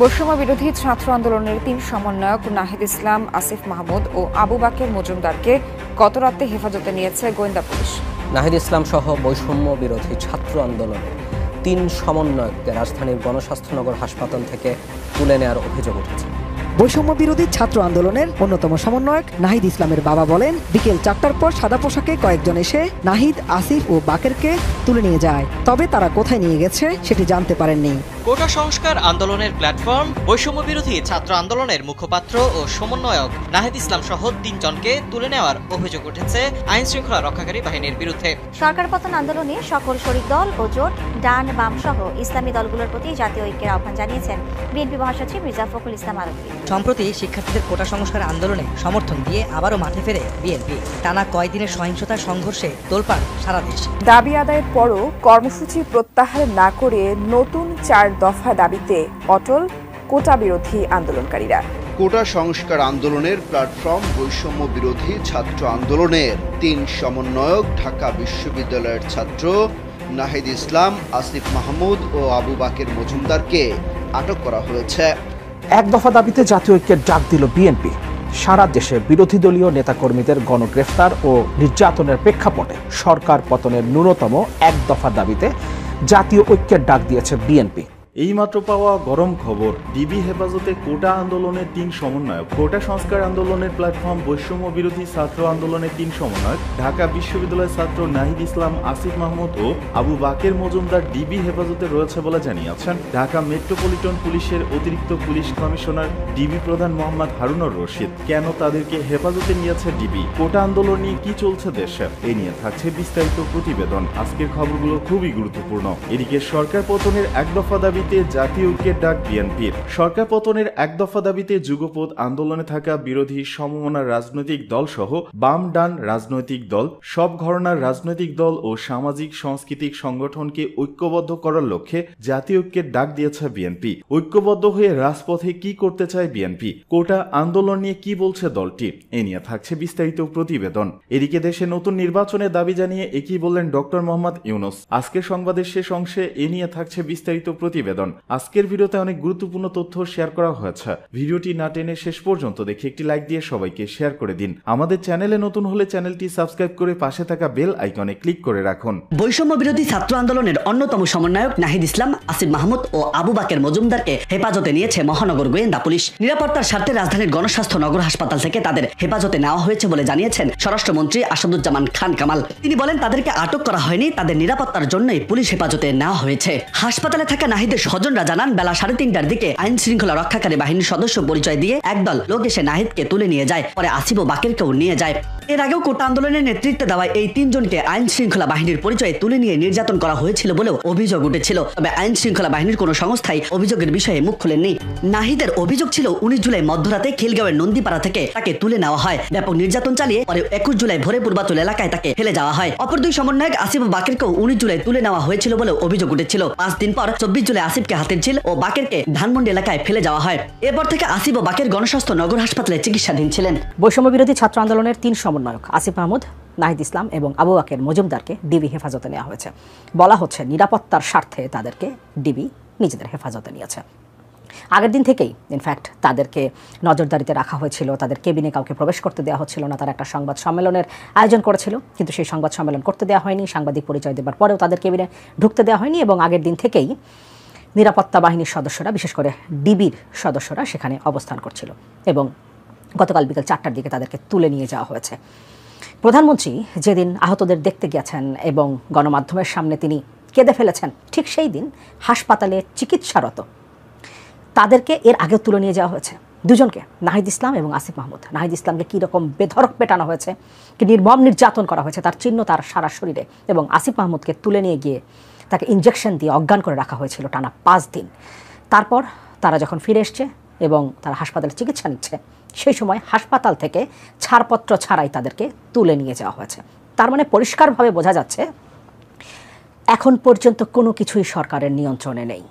বৈষম্য বিরোধী ছাত্র আন্দোলনের তিন সমন্বয়ক নাহিদ ইসলাম আসিফ মাহমুদ ও আবু বাকের মজুমদারকে গত রাতে হেফাজতে নিয়েছে গোয়েন্দা পুলিশ নাহিদ ইসলাম সহ বৈষম্য বিরোধী ছাত্র আন্দোলনের তিন সমন্বয়ককে রাজধানীর গণস্বাস্থ্যনগর হাসপাতাল থেকে তুলে নেওয়ার অভিযোগ উঠেছে বৈষম্য বিরোধী ছাত্র আন্দোলনের অন্যতম সমন্বয়ক নাহিদ ইসলামের বাবা বলেন বিকেল চারটার পর সাদা পোশাকে কয়েকজন এসে নাহিদ আসিফ ও বাকেরকে তুলে নিয়ে যায় তবে তারা কোথায় নিয়ে গেছে সেটি জানতে পারেননি কোটা সংস্কার আন্দোলনের প্ল্যাটফর্ম বৈষম্য বিরোধী ছাত্র আন্দোলনের মুখপাত্র ও সমন্বয়ক নাহিদ ইসলাম সহ তিনজনকে তুলে নেওয়ার অভিযোগ উঠেছে আইন শৃঙ্খলা রক্ষাকারী বাহিনীর বিরুদ্ধে সরকার পতন আন্দোলনে সকল শরিক দল ও জোট ডান বাম সহ ইসলামী দলগুলোর প্রতি জাতীয় ঐক্যের আহ্বান জানিয়েছেন বিএনপি মহাসচিব মির্জা ফখরুল ইসলাম আলমগীর সম্প্রতি শিক্ষার্থীদের কোটা সংস্কার আন্দোলনে সমর্থন দিয়ে আবারও মাঠে ফেরে বিএনপি টানা কয়েকদিনের সহিংসতা সংঘর্ষে তোলপাড় সারা দেশ দাবি আদায়ের পরও কর্মসূচি প্রত্যাহার না করে নতুন চার দফা দাবিতে অটল কোটা বিরোধী আন্দোলনকারীরা কোটা সংস্কার আন্দোলনের প্ল্যাটফর্ম বৈষম্য বিরোধী ছাত্র আন্দোলনের তিন সমন্বয়ক ঢাকা বিশ্ববিদ্যালয়ের ছাত্র নাহিদ ইসলাম আসিফ মাহমুদ ও আবু বাকের মজুমদারকে আটক করা হয়েছে এক দফা দাবিতে জাতীয় ঐক্যের ডাক দিল বিএনপি সারা দেশে বিরোধী দলীয় নেতাকর্মীদের গণগ্রেফতার ও নির্যাতনের প্রেক্ষাপটে সরকার পতনের ন্যূনতম এক দফা দাবিতে জাতীয় ঐক্যের ডাক দিয়েছে বিএনপি এইমাত্র পাওয়া গরম খবর ডিবি হেফাজতে কোটা আন্দোলনের তিন সমন্বয়ক কোটা সংস্কার আন্দোলনের প্ল্যাটফর্ম বৈষম্য বিরোধী ছাত্র আন্দোলনের তিন সমন্বয়ক ঢাকা বিশ্ববিদ্যালয়ের ছাত্র নাহিদ ইসলাম আসিফ মাহমুদ ও আবু বাকের মজুমদার ডিবি হেফাজতে রয়েছে বলে জানিয়েছেন ঢাকা মেট্রোপলিটন পুলিশের অতিরিক্ত পুলিশ কমিশনার ডিবি প্রধান মোহাম্মদ হারুনর রশিদ কেন তাদেরকে হেফাজতে নিয়েছে ডিবি কোটা আন্দোলন নিয়ে কি চলছে দেশে এ নিয়ে থাকছে বিস্তারিত প্রতিবেদন আজকের খবরগুলো খুবই গুরুত্বপূর্ণ এদিকে সরকার পতনের এক দফা দাবি দাবিতে জাতীয় ঐক্যের ডাক বিএনপির সরকার পতনের এক দফা দাবিতে যুগপথ আন্দোলনে থাকা বিরোধী সমমনার রাজনৈতিক দল সহ বাম ডান রাজনৈতিক দল সব ঘরনার রাজনৈতিক দল ও সামাজিক সাংস্কৃতিক সংগঠনকে ঐক্যবদ্ধ করার লক্ষ্যে জাতীয় ঐক্যের ডাক দিয়েছে বিএনপি ঐক্যবদ্ধ হয়ে রাজপথে কি করতে চায় বিএনপি কোটা আন্দোলন নিয়ে কি বলছে দলটি এ নিয়ে থাকছে বিস্তারিত প্রতিবেদন এদিকে দেশে নতুন নির্বাচনের দাবি জানিয়ে একই বললেন ডক্টর মোহাম্মদ ইউনুস আজকের সংবাদের শেষ অংশে এ নিয়ে থাকছে বিস্তারিত প্রতিবেদন প্রতিবেদন আজকের ভিডিওতে অনেক গুরুত্বপূর্ণ তথ্য শেয়ার করা হয়েছে ভিডিওটি না টেনে শেষ পর্যন্ত দেখে একটি লাইক দিয়ে সবাইকে শেয়ার করে দিন আমাদের চ্যানেলে নতুন হলে চ্যানেলটি সাবস্ক্রাইব করে পাশে থাকা বেল আইকনে ক্লিক করে রাখুন বৈষম্য বিরোধী ছাত্র আন্দোলনের অন্যতম সমন্বয়ক নাহিদ ইসলাম আসিফ মাহমুদ ও আবু বাকের মজুমদারকে হেফাজতে নিয়েছে মহানগর গোয়েন্দা পুলিশ নিরাপত্তার স্বার্থে রাজধানীর গণস্বাস্থ্য নগর হাসপাতাল থেকে তাদের হেফাজতে নেওয়া হয়েছে বলে জানিয়েছেন স্বরাষ্ট্রমন্ত্রী আসাদুজ্জামান খান কামাল তিনি বলেন তাদেরকে আটক করা হয়নি তাদের নিরাপত্তার জন্যই পুলিশ হেফাজতে নেওয়া হয়েছে হাসপাতালে থাকা নাহিদের স্বজনরা জানান বেলা সাড়ে তিনটার দিকে আইন শৃঙ্খলা রক্ষাকারী বাহিনীর সদস্য পরিচয় দিয়ে একদল লোক এসে নাহিদকে তুলে নিয়ে যায় পরে আসিব ও বাকেরকেও নিয়ে যায় এর আগেও কোটা আন্দোলনের নেতৃত্বে দেওয়া এই তিনজনকে আইন শৃঙ্খলা বাহিনীর পরিচয়ে তুলে নিয়ে নির্যাতন করা হয়েছিল বলেও অভিযোগ উঠেছিল তবে আইন শৃঙ্খলা বাহিনীর কোনো সংস্থাই অভিযোগের বিষয়ে মুখ খোলেননি নাহিদের অভিযোগ ছিল উনিশ জুলাই মধ্যরাতে খিলগাঁওয়ের নন্দীপাড়া থেকে তাকে তুলে নেওয়া হয় ব্যাপক নির্যাতন চালিয়ে পরে একুশ জুলাই ভোরে পূর্বাচল এলাকায় তাকে ফেলে যাওয়া হয় অপর দুই সমন্বয়ক আসিফ বাকেরকেও উনিশ জুলাই তুলে নেওয়া হয়েছিল বলে অভিযোগ উঠেছিল পাঁচ দিন পর চব্বিশ জুলাই আসিফকে হাতের ঝিল ও বাকেরকে ধানমন্ডি এলাকায় ফেলে যাওয়া হয় এরপর থেকে আসিফ ও বাকের গণস্বাস্থ্য নগর হাসপাতালে চিকিৎসাধীন ছিলেন বৈষম্য বিরোধী ছাত্র আন্দোলনের তিন সমন্বয়ক আসিফ মাহমুদ নাহিদ ইসলাম এবং আবু আকের মজুমদারকে ডিবি হেফাজতে নেওয়া হয়েছে বলা হচ্ছে নিরাপত্তার স্বার্থে তাদেরকে ডিবি নিজেদের হেফাজতে নিয়েছে আগের দিন থেকেই ইনফ্যাক্ট তাদেরকে নজরদারিতে রাখা হয়েছিল তাদের কেবিনে কাউকে প্রবেশ করতে দেওয়া হচ্ছিল না তারা একটা সংবাদ সম্মেলনের আয়োজন করেছিল কিন্তু সেই সংবাদ সম্মেলন করতে দেওয়া হয়নি সাংবাদিক পরিচয় দেওয়ার পরেও তাদের কেবিনে ঢুকতে দেওয়া হয়নি এবং আগের দিন থেকেই নিরাপত্তা বাহিনীর সদস্যরা বিশেষ করে ডিবির সদস্যরা সেখানে অবস্থান করছিল এবং গতকাল বিকেল চারটার দিকে তাদেরকে তুলে নিয়ে যাওয়া হয়েছে প্রধানমন্ত্রী যেদিন আহতদের দেখতে গিয়েছেন এবং গণমাধ্যমের সামনে তিনি কেঁদে ফেলেছেন ঠিক সেই দিন হাসপাতালে চিকিৎসারত তাদেরকে এর আগে তুলে নিয়ে যাওয়া হয়েছে দুজনকে নাহিদ ইসলাম এবং আসিফ মাহমুদ নাহিদ ইসলামকে কীরকম বেধরক পেটানো হয়েছে কি নির্মম নির্যাতন করা হয়েছে তার চিহ্ন তার সারা শরীরে এবং আসিফ মাহমুদকে তুলে নিয়ে গিয়ে তাকে ইঞ্জেকশন দিয়ে অজ্ঞান করে রাখা হয়েছিল টানা পাঁচ দিন তারপর তারা যখন ফিরে এসছে এবং তারা হাসপাতালে চিকিৎসা নিচ্ছে সেই সময় হাসপাতাল থেকে ছাড়পত্র ছাড়াই তাদেরকে তুলে নিয়ে যাওয়া হয়েছে তার মানে পরিষ্কারভাবে বোঝা যাচ্ছে এখন পর্যন্ত কোনো কিছুই সরকারের নিয়ন্ত্রণে নেই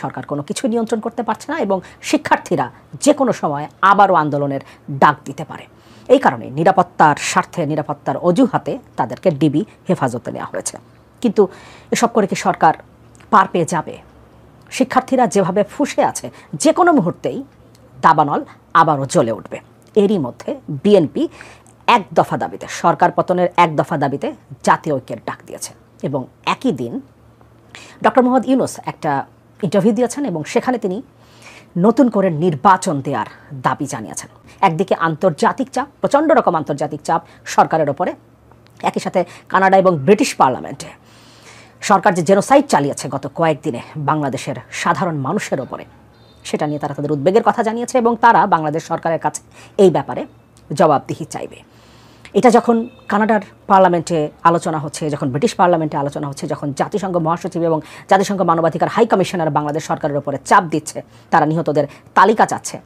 সরকার কোনো কিছু নিয়ন্ত্রণ করতে পারছে না এবং শিক্ষার্থীরা যে কোনো সময় আবারও আন্দোলনের ডাক দিতে পারে এই কারণে নিরাপত্তার স্বার্থে নিরাপত্তার অজুহাতে তাদেরকে ডিবি হেফাজতে নেওয়া হয়েছে কিন্তু এসব করে কি সরকার পার পেয়ে যাবে শিক্ষার্থীরা যেভাবে ফুসে আছে যে কোনো মুহূর্তেই দাবানল আবারও জ্বলে উঠবে এরই মধ্যে বিএনপি এক দফা দাবিতে সরকার পতনের এক দফা দাবিতে জাতীয় ঐক্যের ডাক দিয়েছে এবং একই দিন ডক্টর মোহাম্মদ ইউনুস একটা ইন্টারভিউ দিয়েছেন এবং সেখানে তিনি নতুন করে নির্বাচন দেওয়ার দাবি জানিয়েছেন একদিকে আন্তর্জাতিক চাপ প্রচণ্ড রকম আন্তর্জাতিক চাপ সরকারের ওপরে একই সাথে কানাডা এবং ব্রিটিশ পার্লামেন্টে সরকার যে জেনোসাইড চালিয়েছে গত কয়েকদিনে বাংলাদেশের সাধারণ মানুষের ওপরে সেটা নিয়ে তারা তাদের উদ্বেগের কথা জানিয়েছে এবং তারা বাংলাদেশ সরকারের কাছে এই ব্যাপারে জবাবদিহি চাইবে এটা যখন কানাডার পার্লামেন্টে আলোচনা হচ্ছে যখন ব্রিটিশ পার্লামেন্টে আলোচনা হচ্ছে যখন জাতিসংঘ মহাসচিব এবং জাতিসংঘ মানবাধিকার হাই কমিশনার বাংলাদেশ সরকারের ওপরে চাপ দিচ্ছে তারা নিহতদের তালিকা চাচ্ছে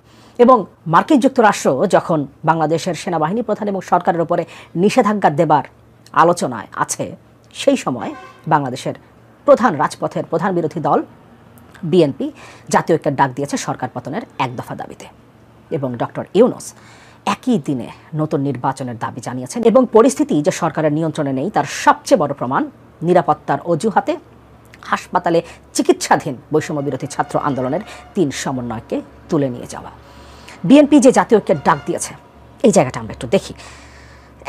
এবং মার্কিন যুক্তরাষ্ট্র যখন বাংলাদেশের সেনাবাহিনী প্রধান এবং সরকারের ওপরে নিষেধাজ্ঞা দেবার আলোচনায় আছে সেই সময় বাংলাদেশের প্রধান রাজপথের প্রধান বিরোধী দল বিএনপি জাতীয় ঐক্যের ডাক দিয়েছে সরকার পতনের এক দফা দাবিতে এবং ডক্টর ইউনুস একই দিনে নতুন নির্বাচনের দাবি জানিয়েছেন এবং পরিস্থিতি যে সরকারের নিয়ন্ত্রণে নেই তার সবচেয়ে বড় প্রমাণ নিরাপত্তার অজুহাতে হাসপাতালে চিকিৎসাধীন বৈষম্য বিরোধী ছাত্র আন্দোলনের তিন সমন্বয়কে তুলে নিয়ে যাওয়া বিএনপি যে জাতীয় ঐক্যের ডাক দিয়েছে এই জায়গাটা আমরা একটু দেখি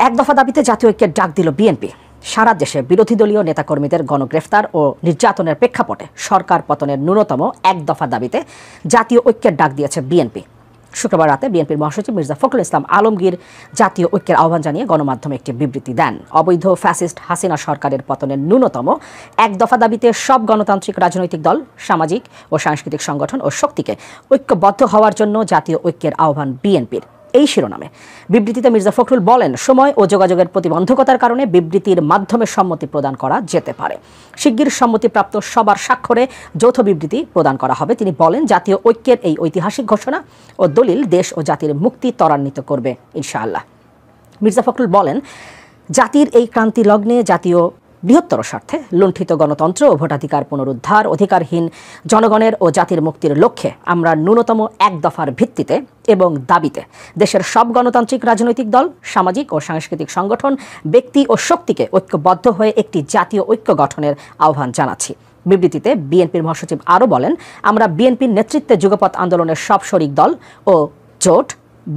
এক দফা দাবিতে জাতীয় ঐক্যের ডাক দিল বিএনপি সারা দেশে বিরোধী দলীয় নেতাকর্মীদের গণগ্রেফতার ও নির্যাতনের প্রেক্ষাপটে সরকার পতনের ন্যূনতম এক দফা দাবিতে জাতীয় ঐক্যের ডাক দিয়েছে বিএনপি শুক্রবার রাতে বিএনপির মহাসচিব মির্জা ফখরুল ইসলাম আলমগীর জাতীয় ঐক্যের আহ্বান জানিয়ে গণমাধ্যমে একটি বিবৃতি দেন অবৈধ ফ্যাসিস্ট হাসিনা সরকারের পতনের ন্যূনতম এক দফা দাবিতে সব গণতান্ত্রিক রাজনৈতিক দল সামাজিক ও সাংস্কৃতিক সংগঠন ও শক্তিকে ঐক্যবদ্ধ হওয়ার জন্য জাতীয় ঐক্যের আহ্বান বিএনপির এই শিরোনামে বিবৃতিতে মির্জা ফখরুল বলেন সময় ও যোগাযোগের প্রতিবন্ধকতার কারণে বিবৃতির মাধ্যমে সম্মতি প্রদান করা যেতে পারে শিগগির সম্মতিপ্রাপ্ত সবার স্বাক্ষরে যৌথ বিবৃতি প্রদান করা হবে তিনি বলেন জাতীয় ঐক্যের এই ঐতিহাসিক ঘোষণা ও দলিল দেশ ও জাতির মুক্তি ত্বরান্বিত করবে ইনশাআল্লাহ মির্জা ফখরুল বলেন জাতির এই ক্রান্তি লগ্নে জাতীয় বৃহত্তর স্বার্থে লুণ্ঠিত গণতন্ত্র ও ভোটাধিকার পুনরুদ্ধার অধিকারহীন জনগণের ও জাতির মুক্তির লক্ষ্যে আমরা ন্যূনতম এক দফার ভিত্তিতে এবং দাবিতে দেশের সব গণতান্ত্রিক রাজনৈতিক দল সামাজিক ও সাংস্কৃতিক সংগঠন ব্যক্তি ও শক্তিকে ঐক্যবদ্ধ হয়ে একটি জাতীয় ঐক্য গঠনের আহ্বান জানাচ্ছি বিবৃতিতে বিএনপির মহাসচিব আরও বলেন আমরা বিএনপির নেতৃত্বে যুগপথ আন্দোলনের সব শরিক দল ও জোট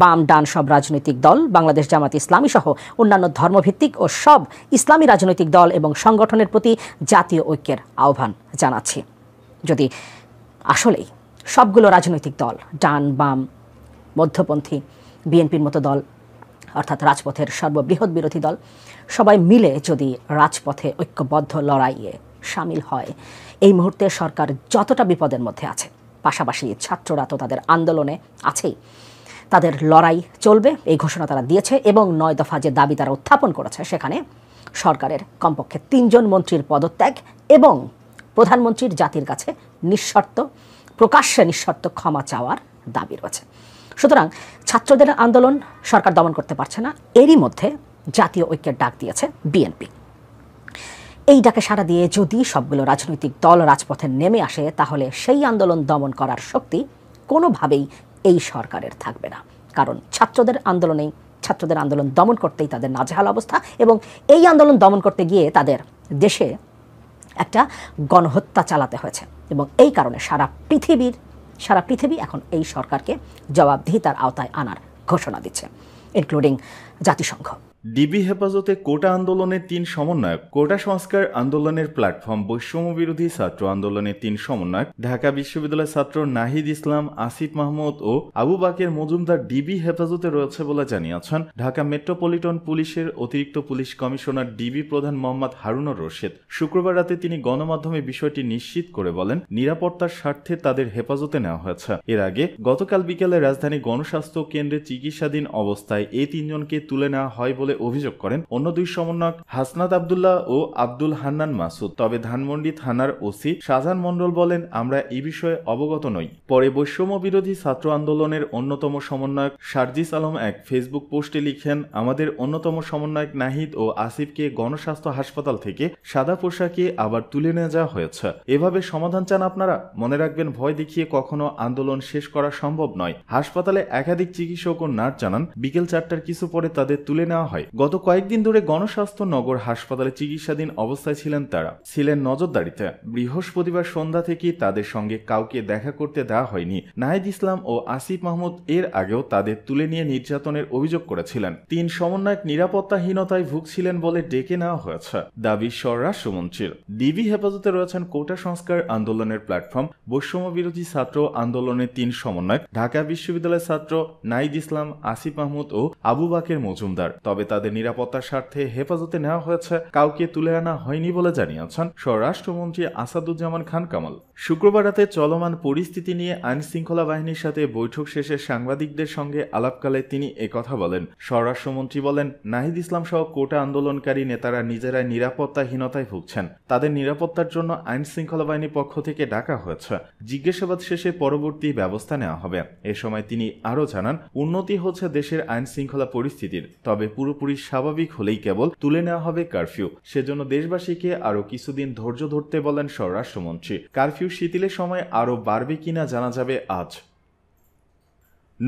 বাম ডান সব রাজনৈতিক দল বাংলাদেশ জামাত ইসলামী সহ অন্যান্য ধর্মভিত্তিক ও সব ইসলামী রাজনৈতিক দল এবং সংগঠনের প্রতি জাতীয় ঐক্যের আহ্বান জানাচ্ছি যদি আসলেই সবগুলো রাজনৈতিক দল ডান বাম মধ্যপন্থী বিএনপির মতো দল অর্থাৎ রাজপথের সর্ববৃহৎ বিরোধী দল সবাই মিলে যদি রাজপথে ঐক্যবদ্ধ লড়াইয়ে সামিল হয় এই মুহূর্তে সরকার যতটা বিপদের মধ্যে আছে পাশাপাশি ছাত্ররা তো তাদের আন্দোলনে আছেই তাদের লড়াই চলবে এই ঘোষণা তারা দিয়েছে এবং নয় দফা যে দাবি তারা উত্থাপন করেছে সেখানে সরকারের কমপক্ষে তিনজন মন্ত্রীর পদত্যাগ এবং প্রধানমন্ত্রীর জাতির কাছে নিঃশর্ত প্রকাশ্যে নিঃশর্ত ক্ষমা চাওয়ার দাবি রয়েছে সুতরাং ছাত্রদের আন্দোলন সরকার দমন করতে পারছে না এরই মধ্যে জাতীয় ঐক্যের ডাক দিয়েছে বিএনপি এই ডাকে সারা দিয়ে যদি সবগুলো রাজনৈতিক দল রাজপথে নেমে আসে তাহলে সেই আন্দোলন দমন করার শক্তি কোনোভাবেই এই সরকারের থাকবে না কারণ ছাত্রদের আন্দোলনেই ছাত্রদের আন্দোলন দমন করতেই তাদের নাজেহাল অবস্থা এবং এই আন্দোলন দমন করতে গিয়ে তাদের দেশে একটা গণহত্যা চালাতে হয়েছে এবং এই কারণে সারা পৃথিবীর সারা পৃথিবী এখন এই সরকারকে জবাবদিহিতার আওতায় আনার ঘোষণা দিচ্ছে ইনক্লুডিং জাতিসংঘ ডিবি হেফাজতে কোটা আন্দোলনের তিন সমন্বয়ক কোটা সংস্কার আন্দোলনের প্ল্যাটফর্ম বৈষম্য বিরোধী ছাত্র আন্দোলনের তিন সমন্বয়ক ঢাকা বিশ্ববিদ্যালয় ছাত্র নাহিদ ইসলাম আসিফ মাহমুদ ও আবু বাকের মজুমদার ডিবি হেফাজতে রয়েছে বলে জানিয়েছেন ঢাকা মেট্রোপলিটন পুলিশের অতিরিক্ত পুলিশ কমিশনার ডিবি প্রধান মোহাম্মদ হারুনর রশেদ শুক্রবার রাতে তিনি গণমাধ্যমে বিষয়টি নিশ্চিত করে বলেন নিরাপত্তার স্বার্থে তাদের হেফাজতে নেওয়া হয়েছে এর আগে গতকাল বিকেলে রাজধানী গণস্বাস্থ্য কেন্দ্রে চিকিৎসাধীন অবস্থায় এই তিনজনকে তুলে নেওয়া হয় বলে বলে অভিযোগ করেন অন্য দুই সমন্বয়ক হাসনাত আবদুল্লাহ ও আব্দুল হান্নান মাসুদ তবে ধানমন্ডি থানার ওসি শাহজাহান মণ্ডল বলেন আমরা এ বিষয়ে অবগত নই পরে বৈষম্য বিরোধী ছাত্র আন্দোলনের অন্যতম সমন্বয়ক সার্জিস আলম এক ফেসবুক পোস্টে লিখেন আমাদের অন্যতম সমন্বয়ক নাহিদ ও আসিফকে গণস্বাস্থ্য হাসপাতাল থেকে সাদা পোশাকে আবার তুলে নিয়ে যাওয়া হয়েছে এভাবে সমাধান চান আপনারা মনে রাখবেন ভয় দেখিয়ে কখনো আন্দোলন শেষ করা সম্ভব নয় হাসপাতালে একাধিক চিকিৎসক ও নার্স জানান বিকেল চারটার কিছু পরে তাদের তুলে নেওয়া হয় হয় গত কয়েকদিন ধরে গণস্বাস্থ্য নগর হাসপাতালে চিকিৎসাধীন অবস্থায় ছিলেন তারা ছিলেন নজরদারিতে বৃহস্পতিবার সন্ধ্যা থেকে তাদের সঙ্গে কাউকে দেখা করতে দেওয়া হয়নি নাহিদ ইসলাম ও আসিফ মাহমুদ এর আগেও তাদের তুলে নিয়ে নির্যাতনের অভিযোগ করেছিলেন তিন সমন্বয়ক নিরাপত্তাহীনতায় ভুগছিলেন বলে ডেকে নেওয়া হয়েছে দাবি স্বরাষ্ট্রমন্ত্রীর ডিবি হেফাজতে রয়েছেন কোটা সংস্কার আন্দোলনের প্ল্যাটফর্ম বৈষম্য বিরোধী ছাত্র আন্দোলনের তিন সমন্বয়ক ঢাকা বিশ্ববিদ্যালয়ের ছাত্র নাইদ ইসলাম আসিফ মাহমুদ ও আবু বাকের মজুমদার তবে তাদের নিরাপত্তার স্বার্থে হেফাজতে নেওয়া হয়েছে কাউকে তুলে আনা হয়নি বলে জানিয়েছেন স্বরাষ্ট্রমন্ত্রী আসাদুজ্জামান খান কামাল শুক্রবার রাতে চলমান পরিস্থিতি নিয়ে আইন শৃঙ্খলা বাহিনীর সাথে বৈঠক শেষে সাংবাদিকদের সঙ্গে আলাপকালে তিনি একথা বলেন স্বরাষ্ট্রমন্ত্রী বলেন নাহিদ ইসলাম সহ কোটা আন্দোলনকারী নেতারা নিজেরাই নিরাপত্তাহীনতায় ভুগছেন তাদের নিরাপত্তার জন্য আইন শৃঙ্খলা বাহিনীর পক্ষ থেকে ডাকা হয়েছে জিজ্ঞাসাবাদ শেষে পরবর্তী ব্যবস্থা নেওয়া হবে এ সময় তিনি আরও জানান উন্নতি হচ্ছে দেশের আইন শৃঙ্খলা পরিস্থিতির তবে পুরোপুরি স্বাভাবিক হলেই কেবল তুলে নেওয়া হবে কারফিউ সেজন্য দেশবাসীকে আরও কিছুদিন ধৈর্য ধরতে বলেন স্বরাষ্ট্রমন্ত্রী কারফিউ তাকিউ শিথিলের সময় আরও বাড়বে কিনা জানা যাবে আজ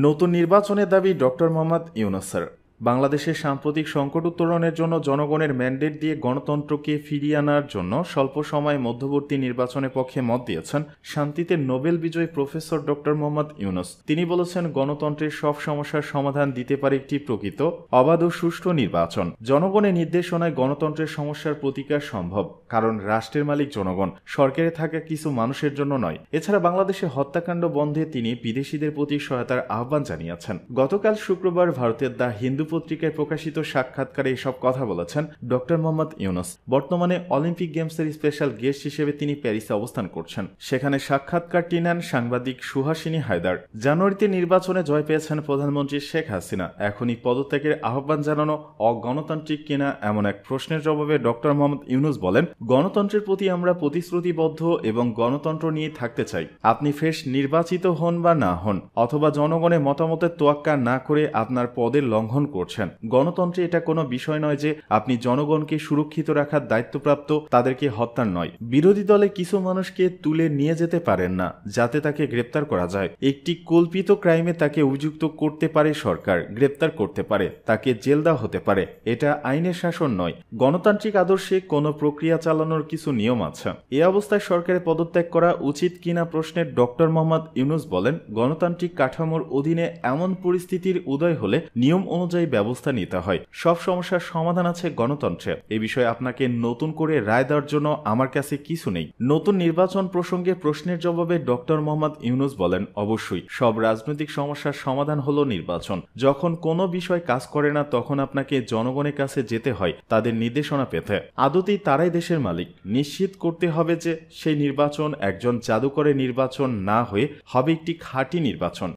নতুন নির্বাচনের দাবি ডক্টর মোহাম্মদ ইউনাসার বাংলাদেশের সাম্প্রতিক সংকট উত্তরণের জন্য জনগণের ম্যান্ডেট দিয়ে গণতন্ত্রকে ফিরিয়ে আনার জন্য স্বল্প সময় মধ্যবর্তী নির্বাচনের পক্ষে মত দিয়েছেন শান্তিতে নোবেল বিজয়ী প্রফেসর ডক্টর মোহাম্মদ ইউনুস তিনি বলেছেন গণতন্ত্রের সব সমস্যার সমাধান দিতে পারে একটি প্রকৃত অবাধ ও সুষ্ঠু নির্বাচন জনগণের নির্দেশনায় গণতন্ত্রের সমস্যার প্রতিকার সম্ভব কারণ রাষ্ট্রের মালিক জনগণ সরকারে থাকা কিছু মানুষের জন্য নয় এছাড়া বাংলাদেশে হত্যাকাণ্ড বন্ধে তিনি বিদেশিদের প্রতি সহায়তার আহ্বান জানিয়েছেন গতকাল শুক্রবার ভারতের দ্য হিন্দু পত্রিকায় প্রকাশিত সাক্ষাৎকারে এসব কথা বলেছেন ড মোহাম্মদ ইউনুস বর্তমানে অলিম্পিক গেমসের স্পেশাল গেস্ট হিসেবে তিনি প্যারিসে অবস্থান করছেন সেখানে সাক্ষাৎকারটি নেন সাংবাদিক সুহাসিনী হায়দার জানুয়ারিতে নির্বাচনে জয় পেয়েছেন প্রধানমন্ত্রী শেখ হাসিনা এখনই পদত্যাগের আহ্বান জানানো অগণতান্ত্রিক কিনা এমন এক প্রশ্নের জবাবে ড মোহাম্মদ ইউনুস বলেন গণতন্ত্রের প্রতি আমরা প্রতিশ্রুতিবদ্ধ এবং গণতন্ত্র নিয়ে থাকতে চাই আপনি ফ্রেশ নির্বাচিত হন বা না হন অথবা জনগণের মতামতের তোয়াক্কা না করে আপনার পদের লঙ্ঘন করছেন গণতন্ত্রে এটা কোনো বিষয় নয় যে আপনি জনগণকে সুরক্ষিত রাখার দায়িত্বপ্রাপ্ত তাদেরকে হত্যার নয় বিরোধী দলে কিছু মানুষকে তুলে নিয়ে যেতে পারেন না যাতে তাকে গ্রেপ্তার করা যায় একটি কল্পিত ক্রাইমে তাকে অভিযুক্ত করতে পারে সরকার গ্রেপ্তার করতে পারে তাকে জেল দেওয়া হতে পারে এটা আইনের শাসন নয় গণতান্ত্রিক আদর্শে কোনো প্রক্রিয়া চালানোর কিছু নিয়ম আছে এ অবস্থায় সরকারের পদত্যাগ করা উচিত কিনা প্রশ্নে ডক্টর মোহাম্মদ ইউনুস বলেন গণতান্ত্রিক কাঠামোর অধীনে এমন পরিস্থিতির উদয় হলে নিয়ম অনুযায়ী অনুযায়ী ব্যবস্থা নিতে হয় সব সমস্যার সমাধান আছে গণতন্ত্রে এ বিষয়ে আপনাকে নতুন করে রায় দেওয়ার জন্য আমার কাছে কিছু নেই নতুন নির্বাচন প্রসঙ্গে প্রশ্নের জবাবে ডক্টর মোহাম্মদ ইউনুস বলেন অবশ্যই সব রাজনৈতিক সমস্যার সমাধান হলো নির্বাচন যখন কোনো বিষয় কাজ করে না তখন আপনাকে জনগণের কাছে যেতে হয় তাদের নির্দেশনা পেতে আদতেই তারাই দেশের মালিক নিশ্চিত করতে হবে যে সেই নির্বাচন একজন জাদুকরের নির্বাচন না হয়ে হবে একটি খাঁটি নির্বাচন